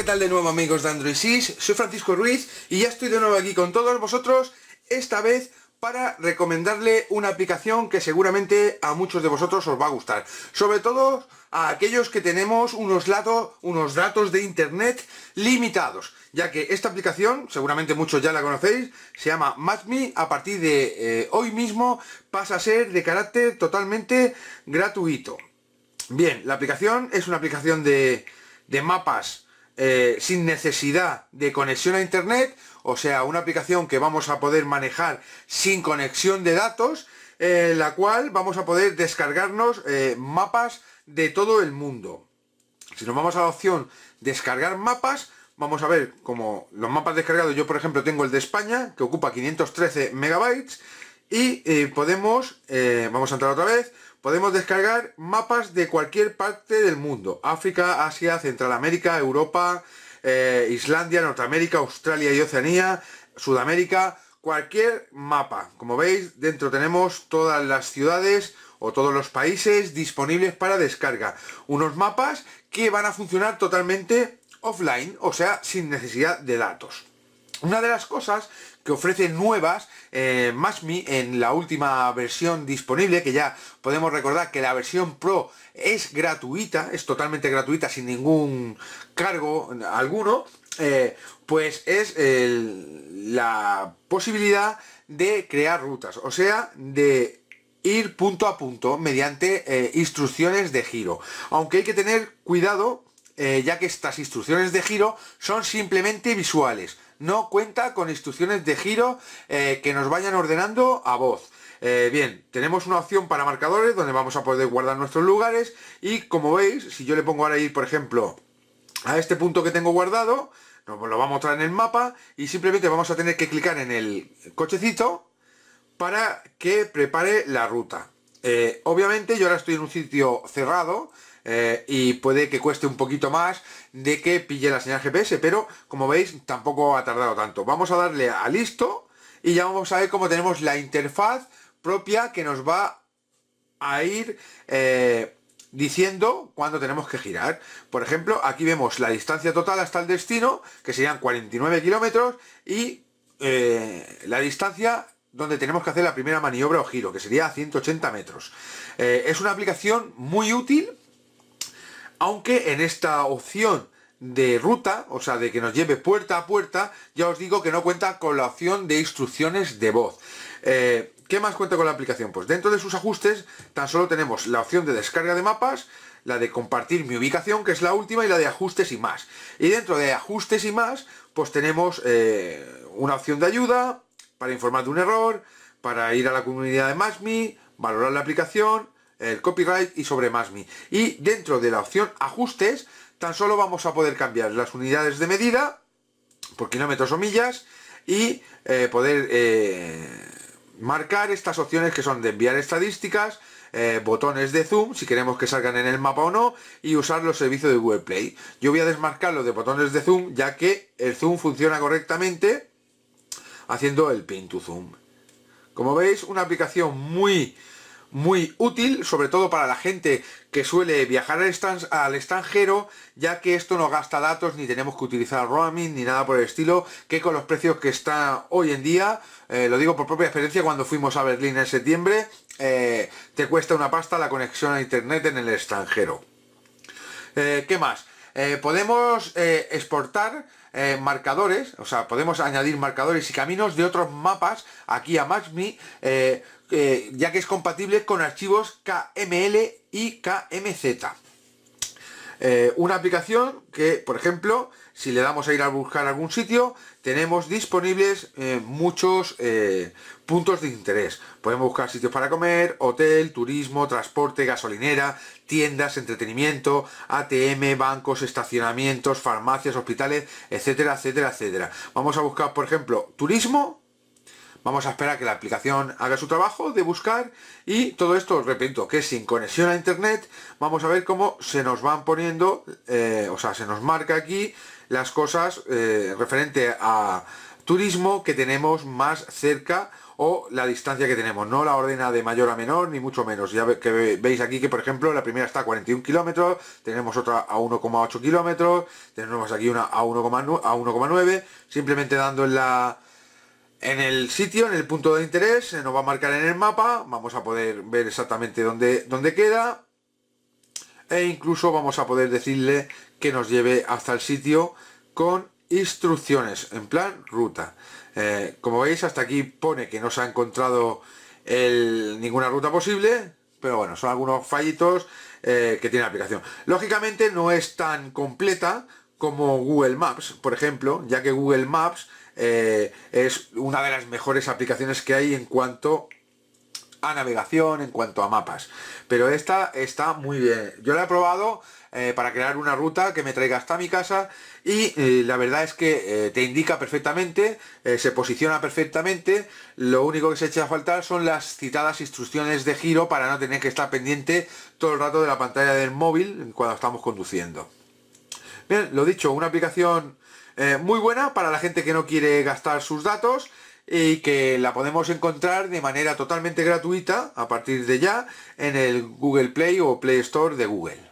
¿qué tal de nuevo amigos de Android 6? Soy Francisco Ruiz y ya estoy de nuevo aquí con todos vosotros, esta vez para recomendarle una aplicación que seguramente a muchos de vosotros os va a gustar. Sobre todo a aquellos que tenemos unos, lados, unos datos de internet limitados, ya que esta aplicación, seguramente muchos ya la conocéis, se llama MatchMe, a partir de eh, hoy mismo pasa a ser de carácter totalmente gratuito. Bien, la aplicación es una aplicación de mapas eh, sin necesidad de conexión a internet, o sea, una aplicación que vamos a poder manejar sin conexión de datos, eh, la cual vamos a poder descargarnos eh, mapas de todo el mundo. Si nos vamos a la opción descargar mapas, vamos a ver como los mapas descargados, yo por ejemplo tengo el de España, que ocupa 513 megabytes, y eh, podemos, eh, vamos a entrar otra vez, podemos descargar mapas de cualquier parte del mundo. África, Asia, Centralamérica, Europa, eh, Islandia, Norteamérica, Australia y Oceanía, Sudamérica, cualquier mapa. Como veis, dentro tenemos todas las ciudades o todos los países disponibles para descarga. Unos mapas que van a funcionar totalmente offline, o sea, sin necesidad de datos. Una de las cosas que ofrece nuevas eh, Masmi en la última versión disponible, que ya podemos recordar que la versión Pro es gratuita, es totalmente gratuita sin ningún cargo alguno, eh, pues es la posibilidad de crear rutas, o sea, de ir punto a punto mediante eh, instrucciones de giro. Aunque hay que tener cuidado, eh, ya que estas instrucciones de giro son simplemente visuales no cuenta con instrucciones de giro eh, que nos vayan ordenando a voz. Eh, bien, tenemos una opción para marcadores donde vamos a poder guardar nuestros lugares y como veis, si yo le pongo ahora ir, por ejemplo, a este punto que tengo guardado, nos pues lo va a mostrar en el mapa y simplemente vamos a tener que clicar en el cochecito para que prepare la ruta. Eh, obviamente yo ahora estoy en un sitio cerrado, eh, y puede que cueste un poquito más de que pille la señal GPS, pero como veis tampoco ha tardado tanto. Vamos a darle a listo y ya vamos a ver cómo tenemos la interfaz propia que nos va a ir eh, diciendo cuándo tenemos que girar. Por ejemplo, aquí vemos la distancia total hasta el destino, que serían 49 kilómetros, y eh, la distancia donde tenemos que hacer la primera maniobra o giro, que sería 180 metros. es una aplicación muy útil aunque en esta opción de ruta, o sea, de que nos lleve puerta a puerta, ya os digo que no cuenta con la opción de instrucciones de voz. Eh, ¿Qué más cuenta con la aplicación? Pues dentro de sus ajustes tan solo tenemos la opción de descarga de mapas, la de compartir mi ubicación, que es la última, y la de ajustes y más. Y dentro de ajustes y más, pues tenemos eh, una opción de ayuda, para informar de un error, para ir a la comunidad de MASMI, valorar la aplicación, el copyright y sobre más Y dentro de la opción ajustes, tan solo vamos a poder cambiar las unidades de medida por kilómetros o millas y eh, poder eh, marcar estas opciones que son de enviar estadísticas, eh, botones de zoom, si queremos que salgan en el mapa o no, y usar los servicios de Google Play. Yo voy a desmarcar los de botones de zoom, ya que el zoom funciona correctamente haciendo el pin to zoom. Como veis, una aplicación muy muy útil, sobre todo para la gente que suele viajar al, extranjero, ya que esto no gasta datos, ni tenemos que utilizar roaming, ni nada por el estilo, que con los precios que está hoy en día, eh, lo digo por propia experiencia, cuando fuimos a Berlín en septiembre, eh, te cuesta una pasta la conexión a internet en el extranjero. Eh, ¿Qué más? podemos exportar marcadores, o sea, podemos añadir marcadores y caminos de otros mapas aquí a MaxMe eh, ya que es compatible con archivos KML y KMZ. Eh, una aplicación que, por ejemplo, si le damos a ir a buscar algún sitio, tenemos disponibles eh, muchos puntos de interés. Podemos buscar sitios para comer, hotel, turismo, transporte, gasolinera, tiendas, entretenimiento, ATM, bancos, estacionamientos, farmacias, hospitales, etcétera, etcétera, etcétera. Vamos a buscar, por ejemplo, turismo Vamos a esperar que la aplicación haga su trabajo de buscar y todo esto, os repito, que sin conexión a internet, vamos a ver cómo se nos van poniendo, eh, o sea, se nos marca aquí las cosas eh, referente a turismo que tenemos más cerca o la distancia que tenemos, no la ordena de mayor a menor, ni mucho menos. Ya que veis aquí que, por ejemplo, la primera está a 41 kilómetros, tenemos otra a 1,8 kilómetros, tenemos aquí una a 1,9, simplemente dando en la en el sitio, en el punto de interés, se eh, nos va a marcar en el mapa, vamos a poder ver exactamente dónde, dónde queda e incluso vamos a poder decirle que nos lleve hasta el sitio con instrucciones, en plan ruta. Eh, como veis, hasta aquí pone que no se ha encontrado ninguna ruta posible, pero bueno, son algunos fallitos eh, que tiene la aplicación. Lógicamente no es tan completa como Google Maps, por ejemplo, ya que Google Maps eh, es una de las mejores aplicaciones que hay en cuanto a navegación, en cuanto a mapas. Pero esta está muy bien. Yo la he probado eh, para crear una ruta que me traiga hasta mi casa y eh, la verdad es que te indica perfectamente, se posiciona perfectamente, lo único que se echa a faltar son las citadas instrucciones de giro para no tener que estar pendiente todo el rato de la pantalla del móvil cuando estamos conduciendo. Bien, lo dicho, una aplicación eh, muy buena para la gente que no quiere gastar sus datos y que la podemos encontrar de manera totalmente gratuita a partir de ya en el Google Play o Play Store de Google.